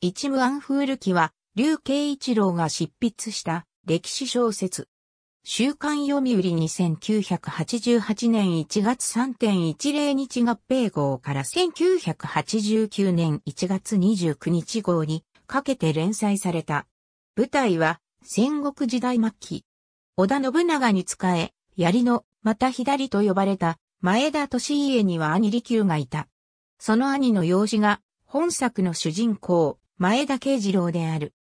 一無安風ル記は、竜慶一郎が執筆した歴史小説。週刊読売2988年1月3.10日合併号から1989年1月29日号にかけて連載された。舞台は戦国時代末期。織田信長に仕え、槍の、また左と呼ばれた前田利家には兄利休がいた。その兄の養子が本作の主人公、前田慶次郎である。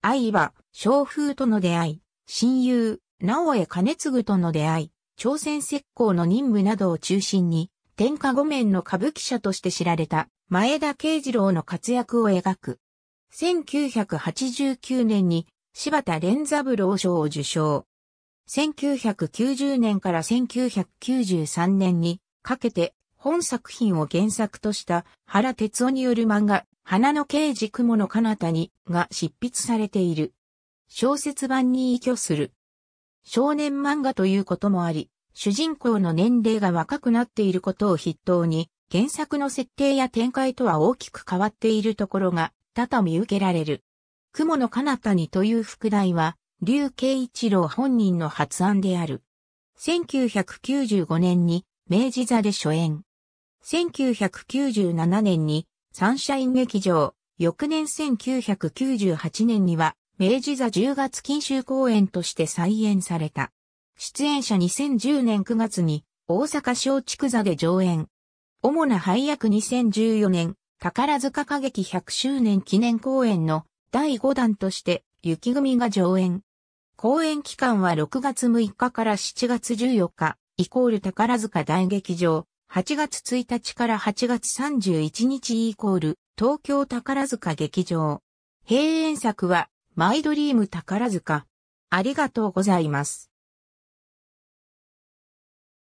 愛は、将風との出会い、親友、直江兼次との出会い、朝鮮石膏の任務などを中心に、天下御免の歌舞伎者として知られた前田慶次郎の活躍を描く。1989年に柴田連三郎賞を受賞。1990年から1993年にかけて本作品を原作とした原哲夫による漫画花の刑事雲の彼方にが執筆されている。小説版に依拠する。少年漫画ということもあり、主人公の年齢が若くなっていることを筆頭に、原作の設定や展開とは大きく変わっているところが多々見受けられる。雲の彼方にという副題は、竜慶一郎本人の発案である。1995年に明治座で初演。1997年にサンシャイン劇場、翌年1998年には、明治座10月禁酒公演として再演された。出演者2010年9月に、大阪小畜座で上演。主な配役2014年、宝塚歌劇100周年記念公演の第5弾として、雪組が上演。公演期間は6月6日から7月14日、イコール宝塚大劇場、8月1日から8月31日イコール東京宝塚劇場。閉園作はマイドリーム宝塚。ありがとうございます。